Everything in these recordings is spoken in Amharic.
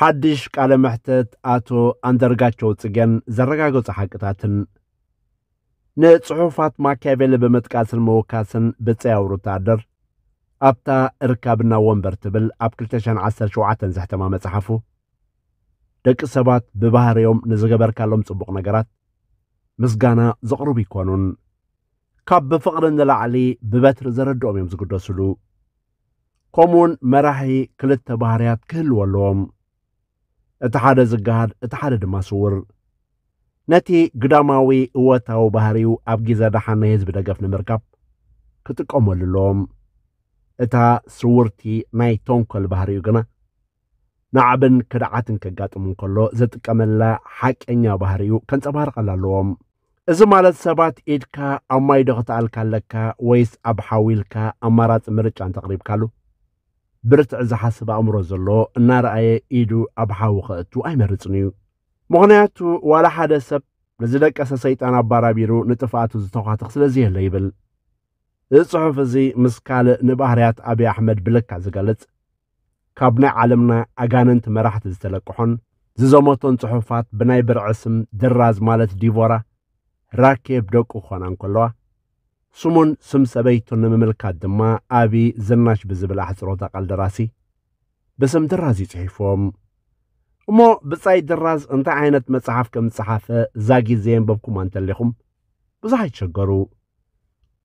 ሓድሽ ቃለ መሕተት ኣቶ ኣንደርጋቸው ጽገን ዘረጋገጹ ሓቅታትን ንጽሑፋት ማኪያቬል ብምጥቃስን መወካስን ብፀያው ወታደር ኣብታ እርካብና ወንበር ትብል ኣብ 217 ዘሕተማ መጽሓፉ ደቂ ሰባት ብባህርዮም ንዝገበርካሎም ጽቡቕ ነገራት ምስጋና ዘቕርቡ ይኮኑን ካብ ብፍቕሪ ንላዕሊ ብበትሪ ዘረድኦም እዮም ዝግደሱሉ ከምኡውን መራሒ ክልተ ባህርያት ክህልዎ ኣለዎም እቲ ሓደ ዝገሃድ እቲ ሓደ ድማ ስውር ነቲ ግዳማዊ እወታዊ ባህሪኡ ኣብ ግዜ ዳሓን ናይ ህዝቢ ደገፍ ንምርካብ ክጥቀመሉ ኣለዎም እታ ስውርቲ ናይ ተንኮል ባህሪኡ ግና ንዓብን ክድዓትን ከጋጥሙ እንከሎ ዘጥቀመላ ሓቀኛ ባህሪኡ ከንፀባርቐላ ኣለዎም እዚ ማለት ሰባት ኢድካ ኣብ ማይዶ ክትኣልካ ኣለካ ወይስ ኣብ ሓዊልካ ኣማራፂ ምርጫን ተቕሪብካሉ ብርትዕ ዝሓስብ ኣእምሮ ዘሎ እናረኣየ ኢዱ ኣብ ሓዊ ኸእቱ ኣይመርፅን እዩ ምኽንያቱ ዋላ ሓደ ሰብ ንዝደቀሰ ሰይጣን ኣባራቢሩ ንጥፍኣቱ ዝተዃትኽ የለ ይብል እዚ ጽሑፍ እዚ ምስ ካልእ ንባህርያት ኣብዪ ኣሕመድ ብልካ ዝገልጽ ካብ ናይ ዓለምና ኣጋንንቲ መራሕቲ ዝተለቅሖን ዝዘመቶን ጽሑፋት ብናይ ብርዕስም ድራዝ ማለት ዲቮራ ራኬብ ደቁ ክኾና ንከለዋ ስሙን ስም ሰበይቱ ንምምልካት ድማ ዓቢ ዝናሽ ብዝብል ኣሕፅሮተ ቃል ደራሲ ብስም ድራዚ ጽሒፎም እሞ ብጻይ ድራዝ እንታይ ዓይነት መጽሓፍ ከም ዝጸሓፈ እዛ ግዜ ንበብኩማ እንተለኹም ብዙሕ ኣይትሸገሩ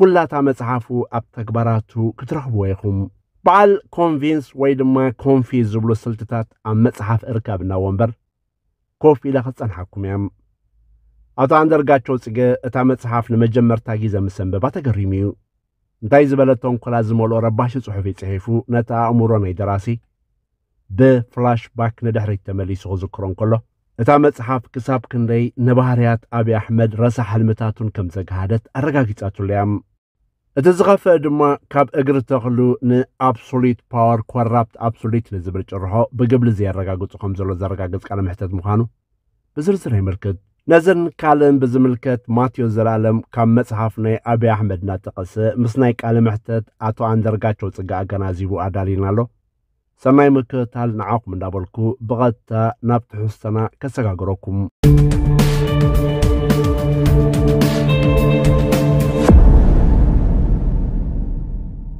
ኩላታ መጽሓፉ ኣብ ተግባራቱ ክትረኽብዎ ኢኹም በዓል ኮንቪንስ ወይ ድማ ኮንፊ ዝብሉ ስልትታት ኣብ መጽሓፍ እርካብና ወንበር ኮፍ ኢለ ክጸንሐኩም እያም አቶ አንደርጋቸው ጽገ እታ መጽሓፍ ንመጀመርታ ግዜ ምስ ተገሪሙ እዩ እንታይ ዝበለ ተንኮላ ዝመልኦ ረባሽ ጽሑፍ ይጽሒፉ ነታ ኣእምሮ ናይ ደራሲ ብፍላሽባክ ንድሕሪት ተመሊሱ ክዝክሮ እንከሎ እታ መጽሓፍ ክሳብ ክንደይ ንባህርያት ኣብዪ ኣሕመድ ረሳ ሕልምታቱን ከም ዘገሃደት ኣረጋጊጻትለያም እቲ ዝኸፍአ ድማ ካብ እግሪ ተኽሉ ንኣብሶሉት ፓወር ኮራፕት ኣብሶሉት ንዝብል ጭርሖ ብግብሊ ዘየረጋግጹ ከም ዘሎ ዘረጋግጽ ቃለ ምሕተት ምዃኑ ብዝርዝር ይምልክት ነዘን ካልእን ብዝምልከት ማቴዎ ዘላለም ካብ መፅሓፍ ናይ ኣብይ ኣሕመድ እናጠቐሰ ምስ ናይ ቃል ምሕተት ኣቶ ኣንደርጋቸው ፅጋእ ኣገናዚቡ ኣዳሊና ኣሎ ሰናይ ምክትታል ንዓኹም እንዳበልኩ ብቐጥታ ናብ ትሕዝቶና ከሰጋግረኩም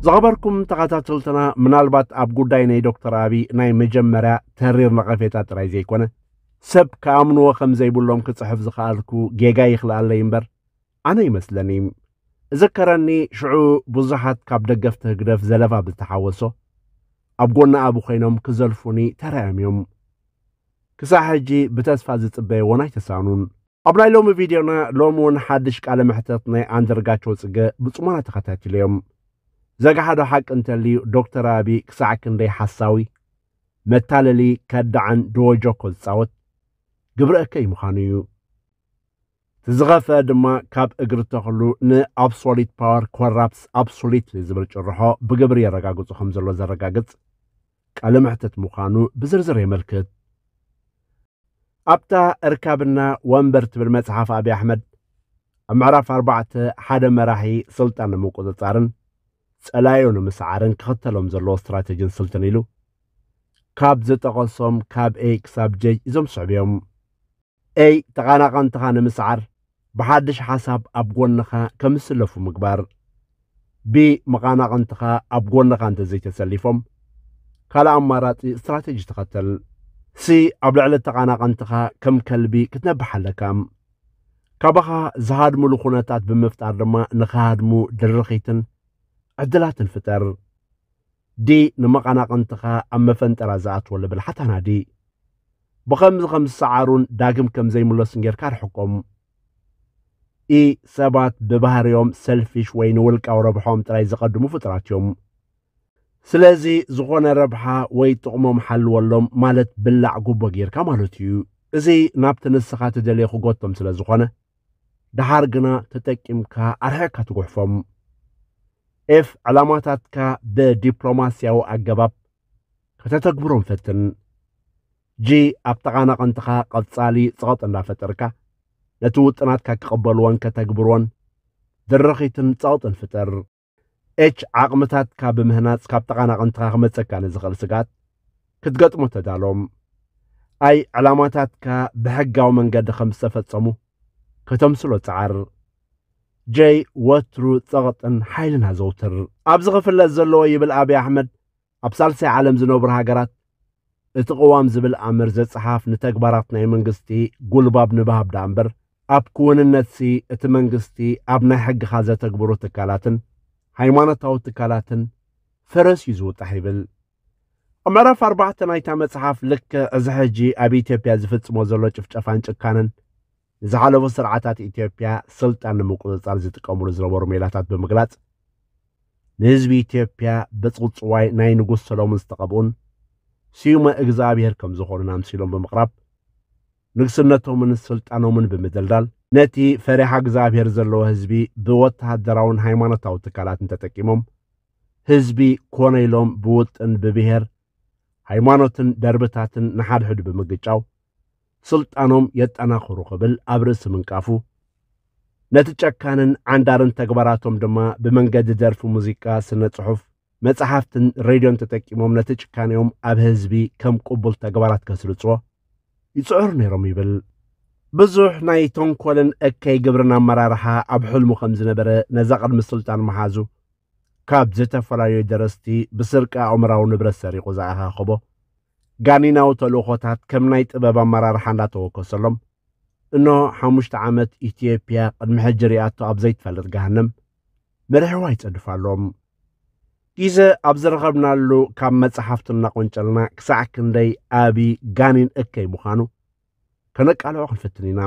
ዝኸበርኩም ተኸታተልትና ምናልባት ኣብ ጉዳይ ናይ ዶክተር ኣብዪ ናይ መጀመርያ ተሪር ነቐፌታ ጥራይ ዘይኮነ ሰብ ከኣምንዎ ከም ዘይብሎም ክጽሕፍ ዝኽኣልኩ ጌጋ ይኽልኣለይ እምበር ኣነ ይመስለኒ እዘከረኒ ሽዑ ብዙሓት ካብ ደገፍቲ ህግደፍ ዘለባ ብዝተሓወሶ ኣብ ጎና ኣብ ኮይኖም ክዘልፉኒ ተረዮም እዮም ክሳብ ሕጂ ብተስፋ ዝጽበየ ዝጽበይዎን ኣይተሳኑን ኣብ ናይ ሎሚ ቪድዮና ሎሚ እውን ሓድሽ ቃለ ምሕተት ናይ ኣንደርጋቸው ጽገ ብጽሙና ተኸታትሉ እዮም ዘጋሓዶ ሓቂ እንተልዩ ዶክተር ኣብ ክሳዕ ክንደይ ሓሳዊ መታለሊ ከዳዓን ድወጆኮ ዝጻወት ግብረአከይ ምዃኑ እዩ ትዝኸፈ ድማ ካብ እግሪ ተኽሉ ንኣብሶሊት ፓወር ኮራፕስ ኣብሶሊት ዝብል ጭርሖ ብግብሪ የረጋግጹ ከም ዘሎ ዘረጋግጽ ቃለ ምሕተት ምዃኑ ብዝርዝር የመልክት ኣብታ እርካብና ወንበር ትብል መጽሓፍ ኣብዪ ኣሕመድ ኣብ ምዕራፍ ኣርባዕተ ሓደ መራሒ ስልጣን ንምቁፅጻርን ጸላዮ ንምስዓርን ክኽተሎም ዘለዎ እስትራቴጂን ስልትን ኢሉ ካብ ዝጠቐሶም ካብ ኤ ክሳብ ጀይ እዞም ስዕብዮም አይ ተቓናቐንትኻ ንምስዓር ብሓድሽ ሓሳብ ኣብ ጎንኻ ከምዝስለፉ ምግባር ቢ መቓናቐንትኻ ኣብ ጎንኻ እንተዘይተሰሊፎም ካልእ ኣማራፂ እስትራቴጂ ትኸተል ሲ ኣብ ልዕሊ ተቓናቐንትኻ ከም ከልቢ ክትነብሕ ኣለካ ካባኻ ዝሃድሙሉ ኩነታት ብምፍጣር ድማ ንኽሃድሙ ድርኺትን ዕድላትን ፍጠር ዲ ንመቓናቐንትኻ ኣብ መፈንጠራ ዝኣትወሉ ብልሓታና ዲ ብከምዚ ከም ዝሰዓሩን ዳግም ከም ዘይምለሱን ጌርካ ርሕቆም ኢ ሰባት ብባህርዮም ሰልፊሽ ወይ ንውልቃዊ ረብሖም ጥራይ ዘቐድሙ ፍጥራት እዮም ስለዚ ዝኾነ ረብሓ ወይ ጥቕሞም ሓልወሎም ማለት ብላዕ ጉቦ ጌርካ ማለት እዩ እዚ ናብቲ ንስኻ ትደልየ ክጎቶም ስለ ዝኾነ ድሓር ግና ተጠቂምካ ኣርሕቕካ ትጉሕፎም ኤፍ ዕላማታትካ ብዲፕሎማስያዊ ኣገባብ ከተተግብሮም ፈትን ጂ ኣብ ጠቓና ቐንትኻ ቐጻሊ ጽቐጥ እንዳፈጠርካ ነቲ ውጥናትካ ክቕበልዎን ከተግብሮን ድርኺትን ጸቕጥን ፍጠር ኤች ዓቕምታትካ ብምህናጽ ካብ ጠቓና ቐንትኻ ክመጸካ ንዝኽእል ስጋት ክትገጥሞ ተዳሎም ኣይ ዕላማታትካ ብሕጋዊ መንገዲ ከም ዝተፈጸሙ ከተምስሎ ጸዓር ጀይ ወትሩ ጸቕጥን ሓይልን ኣዘውትር ኣብዚ ክፍለጥ ዘለዎ ይብል ኣብዪ ኣሕመድ ኣብ ሳልሳይ ዓለም ዝነብሩ ሃገራት إت قوام زبل أمر زت صحاف نتاج برات نعي قول باب نبهاب دامبر أب كون النتسي إت منجستي أب نحق خازة تكبرو تكالاتن حيوانة تاو تكالاتن فرس يزو تحيبل أمرا فاربعة نعي تام صحاف لك أزهجي أبي تيبيا زفت موزولو شفت أفان شكانن زعلو سرعتات إتيوبيا سلطان مقود زارزي تقامر زرور ميلاتات بمغلات نزوي إتيوبيا بتغطوا نعي نقص سلوم استقبون ስዩመ እግዚኣብሔር ከም ዝኾኑን ኣምሲሎም ብምቕራብ ንግስነቶምን ስልጣኖምን ብምድልዳል ነቲ ፈሪሓ እግዚኣብሔር ዘለዎ ህዝቢ ብወተሃደራውን ሃይማኖታዊ ትካላትን ተጠቂሞም ህዝቢ ኮነ ኢሎም ብውጥን ብብሔር ሃይማኖትን ደርብታትን ንሓድሕዱ ብምግጫው ስልጣኖም የጠናኽሩ ክብል ኣብ ርእሲ ምንቃፉ ነቲ ጨካንን ዓንዳርን ተግባራቶም ድማ ብመንገዲ ደርፊ ሙዚቃ ስነ ጽሑፍ መፅሓፍትን ሬድዮን ተጠቂሞም ነቲ ጭካኔዮም ኣብ ህዝቢ ከም ቅቡል ተግባራት ከስርፅዎ ይፅዕሩ ነይሮም ይብል ብዙሕ ናይ ተንኰልን እከይ ግብርን ኣመራርሓ ኣብ ሕልሙ ከም ዝነበረ ነዛ ቅድሚ ስልጣን መሓዙ ካብ ዝተፈላለዩ ደረስቲ ብስርቂ ኣእምራዊ ንብረት ሰሪቑ ዝኣኻኽቦ ጋኒናዊ ተልእኾታት ከም ናይ ጥበብ ኣመራርሓ እንዳተወከሰሎም እኖ ሓሙሽተ ዓመት ኢትዮጵያ ቅድሚ ሕጂ ርያቶ ኣብ ዘይትፈልጥ ገሃንም መርሕዋ ይጸድፋሎም ግዜ ኣብ ዘረኸብናሉ ካብ መፅሓፍትና ቈንጨልና ክሳዕ ክንደይ ኣብ ጋኒን እከይ ምዃኑ ከነቃልዖ ክንፍትን ኢና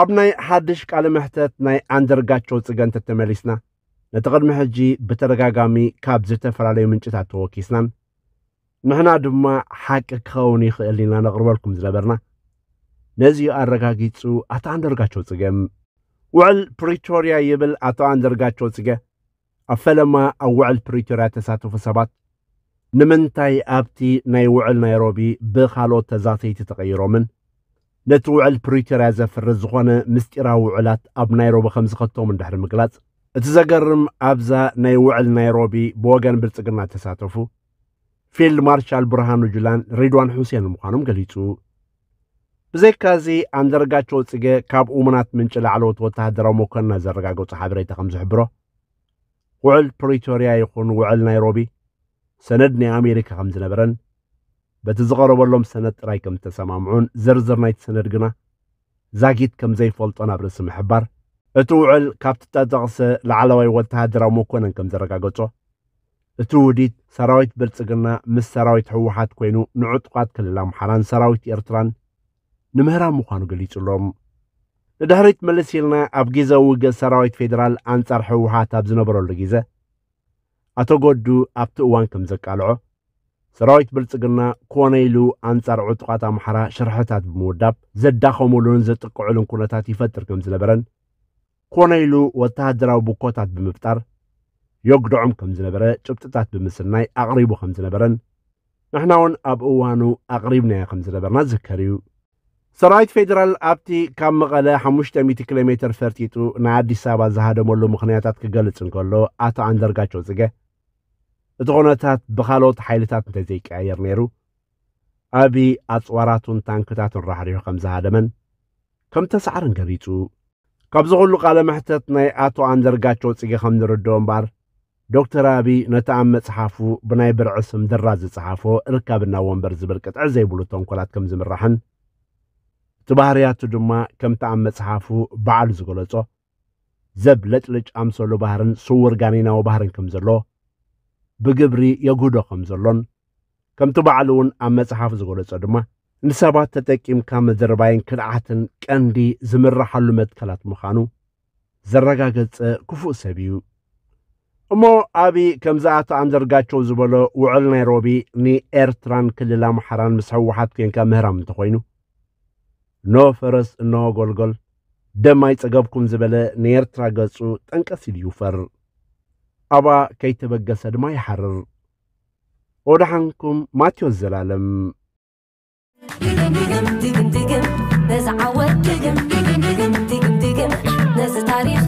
ኣብ ናይ ሓድሽ ቃል ምሕተት ናይ ኣንደርጋቸው ጽገን ተተመሊስና ነቲ ቕድሚ ሕጂ ብተደጋጋሚ ካብ ዝተፈላለዩ ምንጭታት ተወኪስናን ንሕና ድማ ሓቂ ክኸውን ይኽእል ኢና ነቕርበልኩም ዝነበርና ነዚ ኣረጋጊጹ ኣቶ ኣንደርጋቸው ጽገም ውዕል ፕሪቶርያ ይብል ኣቶ ኣንደርጋቸው ጽገ ኣብ ፈለማ ኣብ ውዕል ፕሪቶርያ ተሳተፉ ሰባት ንምንታይ ኣብቲ ናይ ውዕል ናይሮቢ ብኻልኦት ተዛተይቲ ተቐይሮምን ነቲ ውዕል ፕሪቶርያ ዘፍርስ ዝኾነ ምስጢራዊ ውዕላት ኣብ ናይሮቢ ከም ዝኸቶም እንዳሕሪ ምግላጽ እቲ ዘገርም ኣብዛ ናይ ውዕል ናይሮቢ ብወገን ብልጽግና ተሳተፉ ፊልድ ማርሻል ብርሃኑ ጁላን ሪድዋን ሑሴን ምዃኖም ገሊጹ ብዘይካዚ ኣንደርጋቸው ጽጌ ካብ እሙናት ምንጭ ላዕለዎት ወተሃደራዊ መኮንና ዘረጋገጹ ሓበሬታ ከም ዝሕብሮ ውዕል ፕሪቶርያ ይኹን ውዕል ናይሮቢ ሰነድ ናይ ኣሜሪካ ከም ዝነበረን በቲ ዝቐረበሎም ሰነድ ጥራይ ከም ዝተሰማምዑን ዝርዝር ናይቲ ሰነድ ግና ዛጊት ከም ዘይፈልጦ ናብ ርእሲ ምሕባር እቲ ውዕል ካብቲ ተጠቕሰ ላዕለዋይ ወተሃደራዊ መኮነን ከም ዘረጋገጾ እቲ ውዲት ሰራዊት ብልፅግና ምስ ሰራዊት ህወሓት ኮይኑ ንዕጡቃት ክልል ኣምሓራን ሰራዊት ኤርትራን ንምሕራም ምዃኑ ገሊጹሎም ንድሕሪት መለስ ኢልና ኣብ ግዜ ውግእ ሰራዊት ፌደራል ኣንጻር ሕወሓት ኣብ ዝነበረሉ ግዜ ኣቶ ጐዱ ኣብቲ እዋን ከም ዘቃልዖ ሰራዊት ብልጽግና ኮነ ኢሉ ኣንጻር ዕጡቓት ኣምሓራ ሽርሕታት ብምውዳብ ዘዳኸምሉን ዘጥቅዕሉን ኩነታት ይፈጥር ከም ዝነበረን ኮነ ኢሉ ወተሃደራዊ ብኮታት ብምፍጣር የጉድዖም ከም ዝነበረ ጭብጥታት ብምስናይ ኣቕሪቡ ከም ዝነበረን ንሕና እውን ኣብ እዋኑ ኣቕሪብናያ ከም ዝነበርና ዝከር እዩ ሰራዊት ፌደራል ኣብቲ ካብ መቐለ 500 ኪሎ ሜትር ፈርጢጡ ናይ ኣዲስ ኣበባ ዝሃደመሉ ምኽንያታት ክገልጽ እንከሎ ኣቶ ኣንደርጋቸው ጽገ እቲ ኩነታት ብኻልኦት ሓይልታት እንተ ዘይቀያየር ነይሩ ኣብ ኣፅዋራቱን ታንክታትን ራሕሪሑ ከም ዝሃደመን ከም ተሰዕርን ገሊጹ ካብዚ ዅሉ ቓለ መሕተት ናይ ኣቶ ኣንደርጋቸው ጽጌ ከም ንርድኦ እምባር ዶክተር ኣብ ነቲ ኣብ መጽሓፉ ብናይ ብርዒ ስምድራ ዝጸሓፎ ርካብና ወንበር ዝብል ቅጥዕ ዘይብሉ ተንኰላት ከም ዝምራሕን እቲ ባህርያቱ ድማ ከምቲ ኣብ መፅሓፉ በዓሉ ዝገለጾ ዘብ ለጭልጭ ኣምሰሉ ባህርን ስውር ጋኔናዊ ባህርን ከም ዘሎ ብግብሪ የጉህዶ ከም ዘሎን ከምቲ በዓሉ እውን ኣብ መፅሓፍ ዝገለጾ ድማ ንሰባት ተጠቂምካ መዘረባይን ክድዓትን ቀንዲ ዝምራሓሉ መትከላት ምዃኑ ዘረጋገጸ ክፉእ ሰብ እዩ እሞ ኣብ ከምዝኣቶ ኣንዘርጋቸው ዝበሎ ውዕል ናይሮቢ ንኤርትራን ክልል ኣምሓራን ምስ ሕወሓት ኮንካ ምህራም እንተ ኮይኑ ኖ ፈረስ ኖ ጎልጎል ደም ጸገብኩም ዝበለ ንኤርትራ ገጹ ጠንቀስ ኢሉ ይውፈር አባ ከይተበገሰ ድማ ይሓርር ወድሓንኩም ማቴዎስ ዘላለም ድግም ድግም ነዚ ዓወት ድግም ነዚ ታሪክ